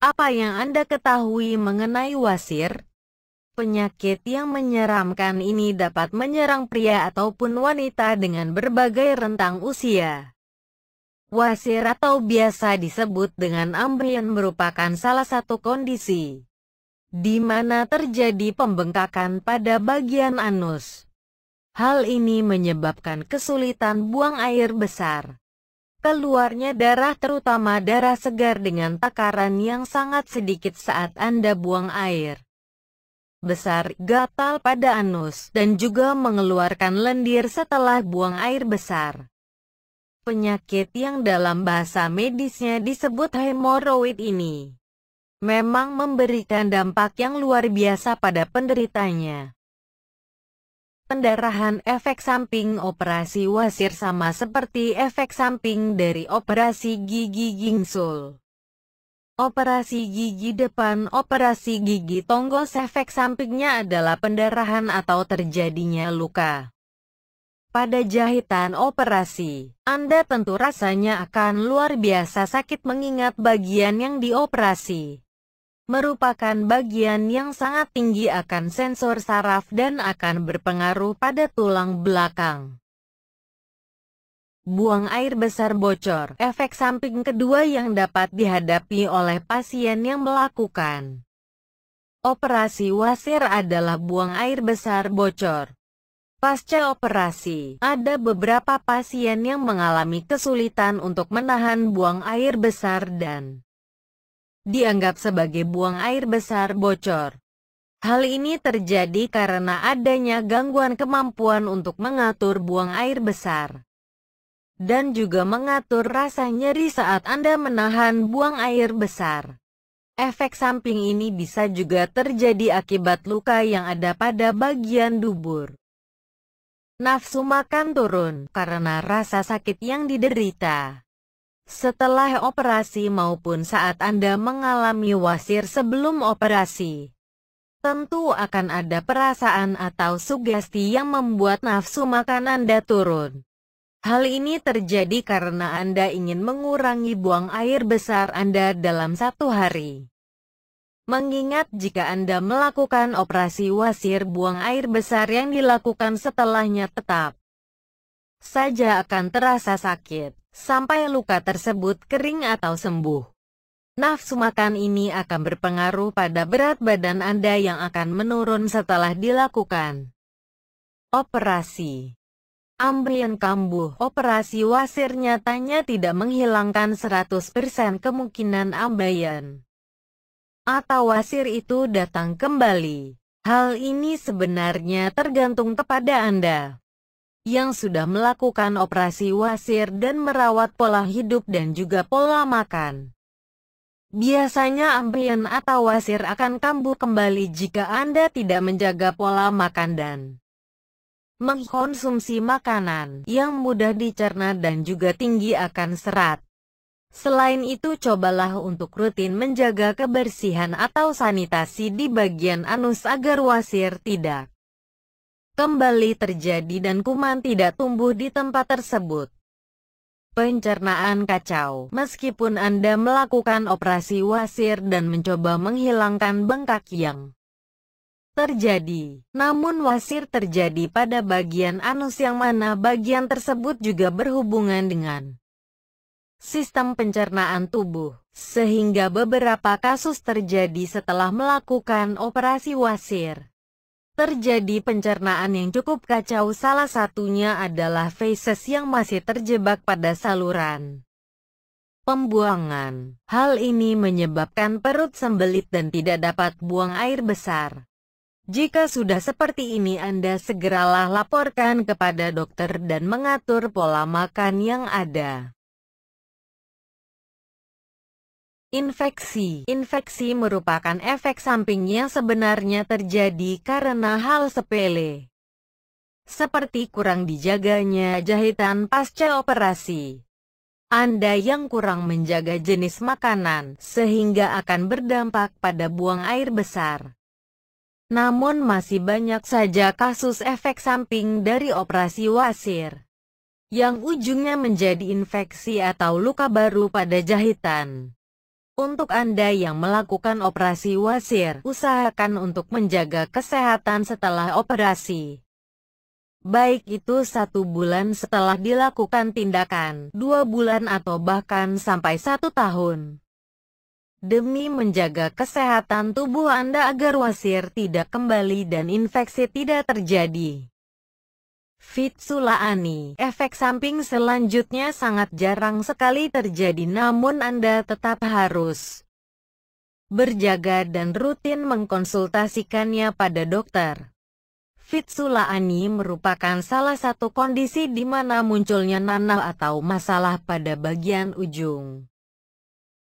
Apa yang Anda ketahui mengenai wasir? Penyakit yang menyeramkan ini dapat menyerang pria ataupun wanita dengan berbagai rentang usia. Wasir atau biasa disebut dengan ambrian merupakan salah satu kondisi di mana terjadi pembengkakan pada bagian anus. Hal ini menyebabkan kesulitan buang air besar Keluarnya darah terutama darah segar dengan takaran yang sangat sedikit saat Anda buang air. Besar, gatal pada anus, dan juga mengeluarkan lendir setelah buang air besar. Penyakit yang dalam bahasa medisnya disebut hemoroid ini memang memberikan dampak yang luar biasa pada penderitanya. Pendarahan efek samping operasi wasir sama seperti efek samping dari operasi gigi gingsul. Operasi gigi depan operasi gigi tonggos efek sampingnya adalah pendarahan atau terjadinya luka. Pada jahitan operasi, Anda tentu rasanya akan luar biasa sakit mengingat bagian yang dioperasi merupakan bagian yang sangat tinggi akan sensor saraf dan akan berpengaruh pada tulang belakang. Buang air besar bocor, efek samping kedua yang dapat dihadapi oleh pasien yang melakukan operasi wasir adalah buang air besar bocor. Pasca operasi, ada beberapa pasien yang mengalami kesulitan untuk menahan buang air besar dan dianggap sebagai buang air besar bocor. Hal ini terjadi karena adanya gangguan kemampuan untuk mengatur buang air besar dan juga mengatur rasa nyeri saat Anda menahan buang air besar. Efek samping ini bisa juga terjadi akibat luka yang ada pada bagian dubur. Nafsu makan turun karena rasa sakit yang diderita setelah operasi maupun saat Anda mengalami wasir sebelum operasi. Tentu akan ada perasaan atau sugesti yang membuat nafsu makan Anda turun. Hal ini terjadi karena Anda ingin mengurangi buang air besar Anda dalam satu hari. Mengingat jika Anda melakukan operasi wasir buang air besar yang dilakukan setelahnya tetap saja akan terasa sakit, sampai luka tersebut kering atau sembuh. Nafsu makan ini akan berpengaruh pada berat badan Anda yang akan menurun setelah dilakukan. Operasi Ambien kambuh Operasi wasir nyatanya tidak menghilangkan 100% kemungkinan ambeien atau wasir itu datang kembali. Hal ini sebenarnya tergantung kepada Anda yang sudah melakukan operasi wasir dan merawat pola hidup dan juga pola makan. Biasanya ambeien atau wasir akan kambuh kembali jika Anda tidak menjaga pola makan dan mengkonsumsi makanan yang mudah dicerna dan juga tinggi akan serat. Selain itu cobalah untuk rutin menjaga kebersihan atau sanitasi di bagian anus agar wasir tidak kembali terjadi dan kuman tidak tumbuh di tempat tersebut. Pencernaan kacau Meskipun Anda melakukan operasi wasir dan mencoba menghilangkan bengkak yang terjadi, namun wasir terjadi pada bagian anus yang mana bagian tersebut juga berhubungan dengan sistem pencernaan tubuh, sehingga beberapa kasus terjadi setelah melakukan operasi wasir terjadi pencernaan yang cukup kacau salah satunya adalah feses yang masih terjebak pada saluran pembuangan. Hal ini menyebabkan perut sembelit dan tidak dapat buang air besar. Jika sudah seperti ini Anda segeralah laporkan kepada dokter dan mengatur pola makan yang ada. Infeksi Infeksi merupakan efek samping yang sebenarnya terjadi karena hal sepele. Seperti kurang dijaganya jahitan pasca operasi. Anda yang kurang menjaga jenis makanan, sehingga akan berdampak pada buang air besar. Namun masih banyak saja kasus efek samping dari operasi wasir. Yang ujungnya menjadi infeksi atau luka baru pada jahitan. Untuk Anda yang melakukan operasi wasir, usahakan untuk menjaga kesehatan setelah operasi. Baik itu satu bulan setelah dilakukan tindakan, dua bulan atau bahkan sampai satu tahun. Demi menjaga kesehatan tubuh Anda agar wasir tidak kembali dan infeksi tidak terjadi. Fitsulaani. Efek samping selanjutnya sangat jarang sekali terjadi namun Anda tetap harus berjaga dan rutin mengkonsultasikannya pada dokter. Fitsulaani merupakan salah satu kondisi di mana munculnya nanah atau masalah pada bagian ujung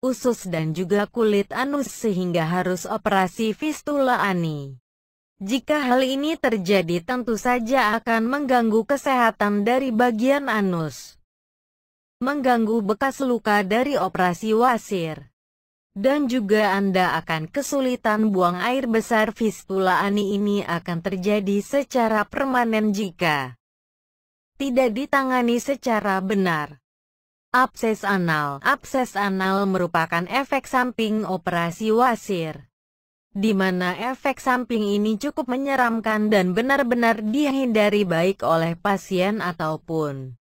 usus dan juga kulit anus sehingga harus operasi fistulaani. Jika hal ini terjadi tentu saja akan mengganggu kesehatan dari bagian anus, mengganggu bekas luka dari operasi wasir, dan juga Anda akan kesulitan buang air besar fistula ani ini akan terjadi secara permanen jika tidak ditangani secara benar. Abses anal Abses anal merupakan efek samping operasi wasir di mana efek samping ini cukup menyeramkan dan benar-benar dihindari baik oleh pasien ataupun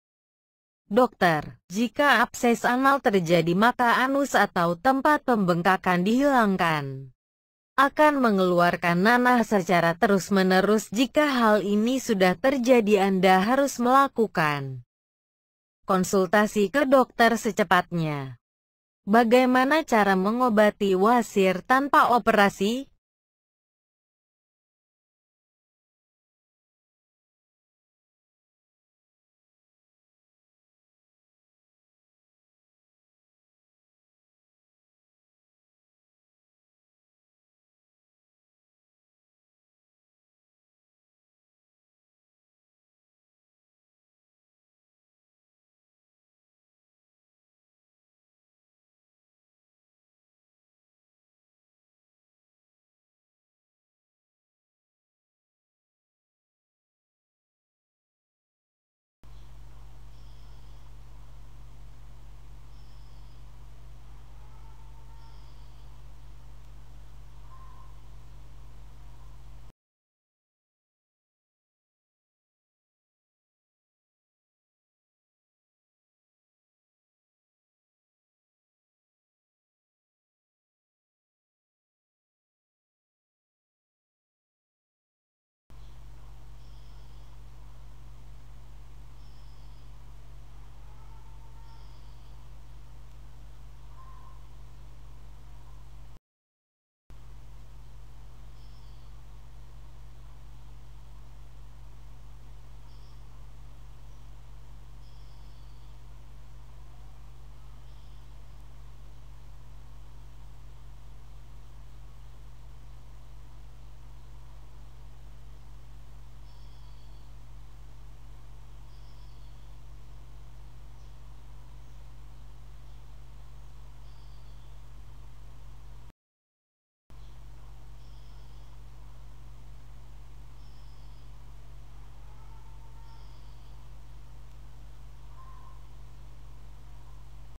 dokter. Jika abses anal terjadi maka anus atau tempat pembengkakan dihilangkan. Akan mengeluarkan nanah secara terus-menerus jika hal ini sudah terjadi Anda harus melakukan konsultasi ke dokter secepatnya. Bagaimana cara mengobati wasir tanpa operasi?